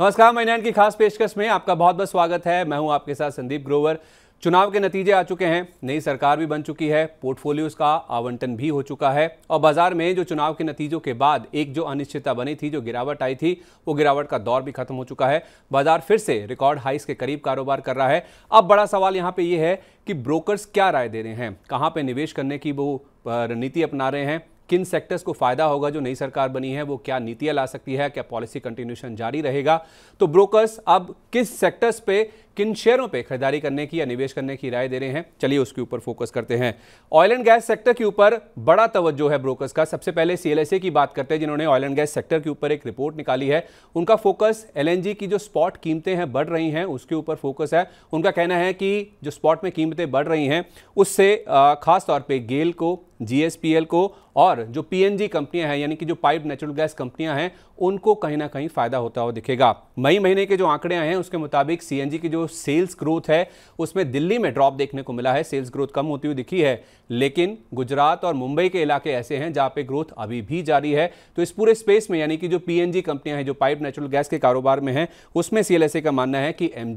नमस्कार नैन की खास पेशकश में आपका बहुत बहुत स्वागत है मैं हूं आपके साथ संदीप ग्रोवर चुनाव के नतीजे आ चुके हैं नई सरकार भी बन चुकी है पोर्टफोलियोज का आवंटन भी हो चुका है और बाजार में जो चुनाव के नतीजों के बाद एक जो अनिश्चितता बनी थी जो गिरावट आई थी वो गिरावट का दौर भी खत्म हो चुका है बाजार फिर से रिकॉर्ड हाइस के करीब कारोबार कर रहा है अब बड़ा सवाल यहाँ पे ये यह है कि ब्रोकर्स क्या राय दे रहे हैं कहाँ पे निवेश करने की वो रणनीति अपना रहे हैं किन सेक्टर्स को फ़ायदा होगा जो नई सरकार बनी है वो क्या नीतियां ला सकती है क्या पॉलिसी कंटिन्यूशन जारी रहेगा तो ब्रोकर्स अब किस सेक्टर्स पे किन शेयरों पे खरीदारी करने की या निवेश करने की राय दे रहे हैं चलिए उसके ऊपर फोकस करते हैं ऑयल एंड गैस सेक्टर के ऊपर बड़ा तवज्जो है ब्रोकर्स का सबसे पहले सीएलएसए की बात करते हैं जिन्होंने ऑयल एंड गैस सेक्टर के ऊपर एक रिपोर्ट निकाली है उनका फोकस एलएनजी की जो स्पॉट कीमतें हैं बढ़ रही हैं उसके ऊपर फोकस है उनका कहना है कि जो स्पॉट में कीमतें बढ़ रही हैं उससे खासतौर पर गेल को जी को और जो पीएनजी कंपनियां हैं यानी कि जो पाइप नेचुरल गैस कंपनियां हैं उनको कहीं ना कहीं फायदा होता हुआ दिखेगा मई महीने के जो आंकड़े आए हैं उसके मुताबिक सी की जो सेल्स ग्रोथ है उसमें दिल्ली में ड्रॉप देखने को मिला है सेल्स ग्रोथ कम होती हुई दिखी है लेकिन गुजरात और मुंबई के इलाके ऐसे हैं जहां पे ग्रोथ अभी भी जारी है तो इस पूरे स्पेस में यानी कि जो पीएनजी कंपनियां हैं जो पाइप नेचुरल गैस के कारोबार में हैं उसमें सीएलएसए का मानना है कि एम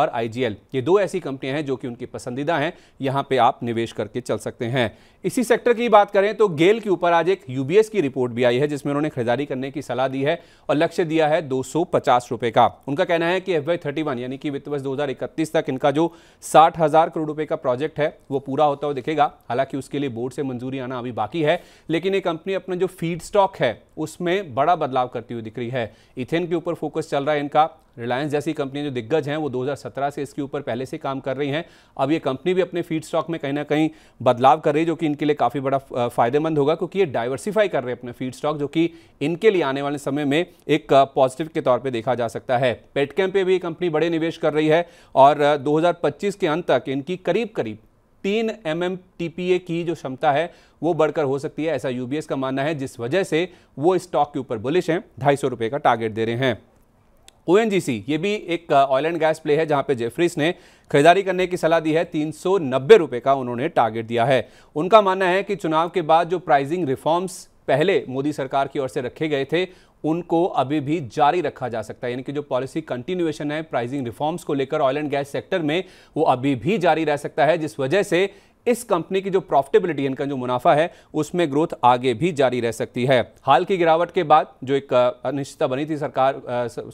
और आई ये दो ऐसी कंपनियां हैं जो कि उनकी पसंदीदा हैं यहां पर आप निवेश करके चल सकते हैं इसी सेक्टर की बात करें तो गेल के ऊपर आज एक यूबीएस की रिपोर्ट भी आई है जिसमें उन्होंने खरीदारी करने की सलाह दी है और लक्ष्य दिया है दो रुपए का उनका कहना है कि एफ वाई थर्टी वन यानी कि वित्त वर्ष 2031 तक इनका जो साठ हज़ार करोड़ रुपए का प्रोजेक्ट है वो पूरा होता हुआ दिखेगा हालांकि उसके लिए बोर्ड से मंजूरी आना अभी बाकी है लेकिन ये कंपनी अपना जो फीड स्टॉक है उसमें बड़ा बदलाव करती हुई दिख रही है इथेन के ऊपर फोकस चल रहा है इनका रिलायंस जैसी कंपनियां जो दिग्गज हैं वो 2017 से इसके ऊपर पहले से काम कर रही हैं अब ये कंपनी भी अपने फीड स्टॉक में कहीं ना कहीं बदलाव कर रही है जो कि इनके लिए काफ़ी बड़ा फायदेमंद होगा क्योंकि ये डाइवर्सिफाई कर रहे हैं अपने फीड स्टॉक जो कि इनके लिए आने वाले समय में एक पॉजिटिव के तौर पर देखा जा सकता है पेटकैम पे भी ये कंपनी बड़े निवेश कर रही है और दो के अंत तक इनकी करीब करीब तीन एम एम की जो क्षमता है वो बढ़कर हो सकती है ऐसा यूबीएस का मानना है जिस वजह से वो स्टॉक के ऊपर बुलिश हैं ढाई सौ का टारगेट दे रहे हैं ओ ये भी एक ऑयल एंड गैस प्ले है जहां पे जेफ्रिस ने खरीदारी करने की सलाह दी है तीन सौ का उन्होंने टारगेट दिया है उनका मानना है कि चुनाव के बाद जो प्राइजिंग रिफॉर्म्स पहले मोदी सरकार की ओर से रखे गए थे उनको अभी भी जारी रखा जा सकता है यानी कि जो पॉलिसी कंटिन्यूएशन है प्राइसिंग रिफॉर्म्स को लेकर ऑयल एंड गैस सेक्टर में वो अभी भी जारी रह सकता है जिस वजह से इस कंपनी की जो प्रॉफिटेबिलिटी इनका जो मुनाफा है उसमें ग्रोथ आगे भी जारी रह सकती है हाल की गिरावट के बाद जो एक अनिश्चितता बनी थी सरकार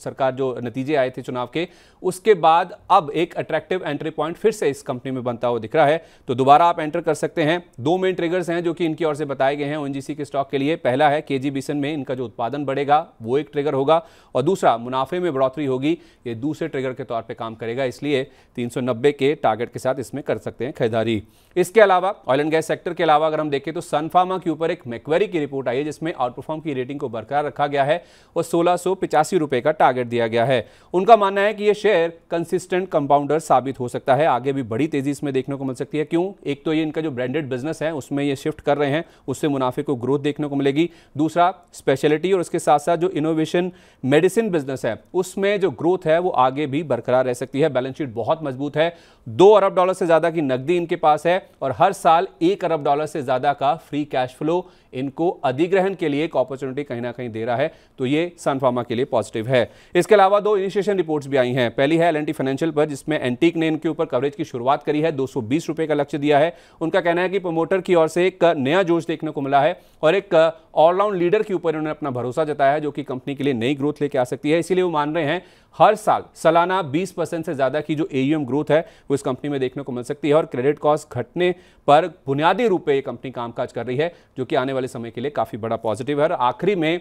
सरकार जो नतीजे आए थे चुनाव के उसके बाद अब एक अट्रैक्टिव एंट्री पॉइंट फिर से इस कंपनी में बनता हुआ दिख रहा है तो दोबारा आप एंटर कर सकते हैं दो मेन ट्रिगर्स हैं जो कि इनकी ओर से बताए गए हैं ओ के स्टॉक के लिए पहला है के बिसन में इनका जो उत्पादन बढ़ेगा वो एक ट्रिगर होगा और दूसरा मुनाफे में बढ़ोतरी होगी ये दूसरे ट्रिगर के तौर पर काम करेगा इसलिए तीन के टारगेट के साथ इसमें कर सकते हैं खरीदारी इसके अलावा ऑयल एंड गैस सेक्टर के अलावा अगर हम देखें तो सनफार्मा के ऊपर एक मैक्वेरी की रिपोर्ट आई है जिसमें आउटपरफॉर्म की रेटिंग को बरकरार रखा गया है और सोलह रुपए का टारगेट दिया गया है उनका मानना है कि ये शेयर कंसिस्टेंट कंपाउंडर साबित हो सकता है आगे भी बड़ी तेजी इसमें देखने को मिल सकती है क्यों एक तो ये इनका जो ब्रांडेड बिजनेस है उसमें ये शिफ्ट कर रहे हैं उससे मुनाफे को ग्रोथ देखने को मिलेगी दूसरा स्पेशलिटी और उसके साथ साथ जो इनोवेशन मेडिसिन बिजनेस है उसमें जो ग्रोथ है वो आगे भी बरकरार रह सकती है बैलेंस शीट बहुत मजबूत है दो अरब डॉलर से ज़्यादा की नकदी इनके पास है और हर साल एक अरब डॉलर से ज़्यादा का फ्री कैश फ्लो इनको अधिग्रहण के लिए एक अपॉर्चुनिटी कहीं ना कहीं दे रहा है तो ये सनफार्मा के लिए पॉजिटिव है इसके अलावा दो इनिशिएशन रिपोर्ट्स भी आई हैं पहली है एल फाइनेंशियल पर जिसमें एंटीक ने इनके ऊपर कवरेज की शुरुआत करी है दो रुपए का लक्ष्य दिया है उनका कहना है कि प्रमोटर की ओर से एक नया जोश देखने को मिला है और एक ऑलराउंड लीडर के ऊपर उन्होंने अपना भरोसा जताया है जो कि कंपनी के लिए नई ग्रोथ लेके आ सकती है इसीलिए वो मान रहे हैं हर साल सालाना 20 परसेंट से ज़्यादा की जो एयूएम ग्रोथ है वो इस कंपनी में देखने को मिल सकती है और क्रेडिट कॉस्ट घट निपटने पर बुनियादी रूप यह कंपनी कामकाज कर रही है जो कि आने वाले समय के लिए काफ़ी बड़ा पॉजिटिव है और आखिरी में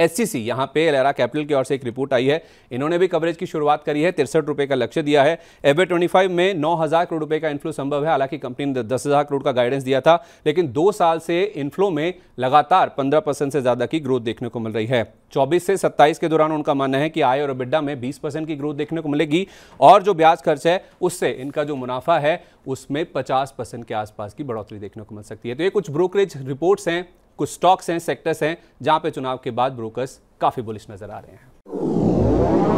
एससीसी यहां पे एलेरा कैपिटल की ओर से एक रिपोर्ट आई है इन्होंने भी कवरेज की शुरुआत करी है तिरसठ रुपए का लक्ष्य दिया है एबे ट्वेंटी फाइव में नौ हज़ार करोड़ रुपए का इन्फ्लो संभव है हालांकि कंपनी ने दस हज़ार करोड़ का गाइडेंस दिया था लेकिन दो साल से इन्फ्लो में लगातार पंद्रह परसेंट से ज़्यादा की ग्रोथ देखने को मिल रही है चौबीस से सत्ताईस के दौरान उनका मानना है कि आय और बिड्डा में बीस परसेंट की ग्रोथ देखने को मिलेगी और जो ब्याज खर्च है उससे इनका जो मुनाफा है उसमें पचास परसेंट के आसपास की बढ़ोतरी देखने को मिल सकती है तो ये कुछ ब्रोकरेज रिपोर्ट्स हैं कुछ स्टॉक्स हैं सेक्टर्स हैं जहां पे चुनाव के बाद ब्रोकर्स काफ़ी बुलिश नज़र आ रहे हैं